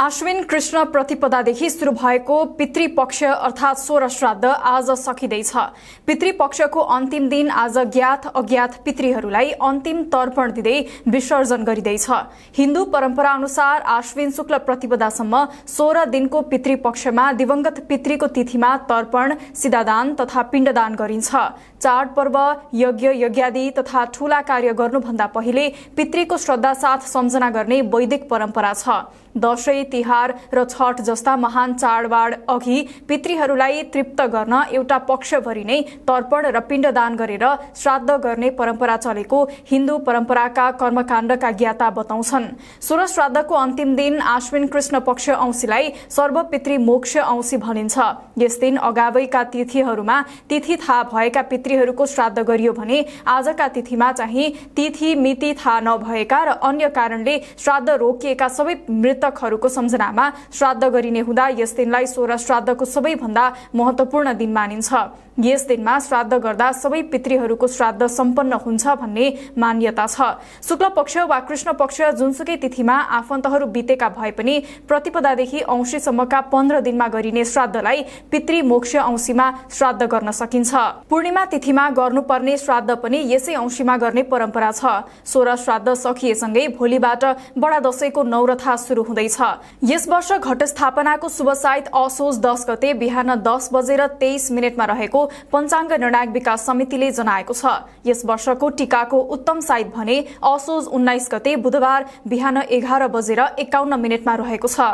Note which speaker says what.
Speaker 1: आश्विन कृष्ण प्रतिपदादेखि सुरु भएको पितृपक्ष अर्थात सोह्र श्राद्ध आज सकिँदैछ पितृपक्षको अन्तिम दिन आज ज्ञात अज्ञात पितृहरूलाई अन्तिम तर्पण दिँदै विसर्जन गरिँदैछ हिन्दू परम्परा अनुसार आश्विन शुक्ल प्रतिपदासम्म सोह्र दिनको पितृपक्षमा दिवंगत पितृको तिथिमा तर्पण सिदादान तथा पिण्डदान गरिन्छ चाडपर्व यज्ञ यज्ञादि तथा ठूला कार्य गर्नुभन्दा पहिले पितृको श्रद्धासाथ सम्झना गर्ने वैदिक परम्परा छ दशैं तिहार र छठ जस्ता महान चाडबाड अघि पितृहरूलाई तृप्त गर्न एउटा पक्षभरि नै तर्पण र पिण्डदान गरेर श्राद्ध गर्ने परम्परा चलेको हिन्दू परम्पराका कर्मकाण्डका ज्ञाता बताउँछन् सोह्र श्राद्धको अन्तिम दिन आश्विन कृष्ण पक्ष औँसीलाई सर्वपितृ मोक्ष औँसी भनिन्छ यस दिन अगावैका तिथिहरूमा तिथि थाहा भएका पितृहरूको श्राद्ध गरियो भने आजका तिथिमा चाहिँ तिथि मिति थाहा नभएका र अन्य कारणले श्राद्ध रोकिएका सबै मृतकहरूको सम्झनामा श्राद्ध गरिने हुँदा यस दिनलाई सोह्र श्राद्धको सबैभन्दा महत्वपूर्ण दिन मानिन्छ यस दिनमा श्राद्ध गर्दा सबै पितृहरूको श्राद्ध सम्पन्न हुन्छ भन्ने मान्यता छ शुक्ल पक्ष वा कृष्ण पक्ष जुनसुकै तिथिमा आफन्तहरू बितेका भए पनि प्रतिपदादेखि औंशीसम्मका पन्ध्र दिनमा गरिने श्राद्धलाई पितृ मोक्ष औँसीमा श्राद्ध गर्न सकिन्छ पूर्णिमा तिथिमा गर्नुपर्ने श्राद्ध पनि यसै औंशीमा गर्ने परम्परा छ सोह्र श्राद्ध सकिएसँगै भोलिबाट बडा दशैको नौरथा सुरु हुँदैछ यस वर्ष घटस्थापनाको शुभ साइत असोज दस गते बिहान दस बजेर तेइस मिनटमा रहेको पञ्चाङ्ग निर्णायक विकास समितिले जनाएको छ यस वर्षको टिकाको उत्तम साइत भने असोज उन्नाइस गते बुधबार बिहान एघार बजेर एकाउन्न मिनटमा रहेको छ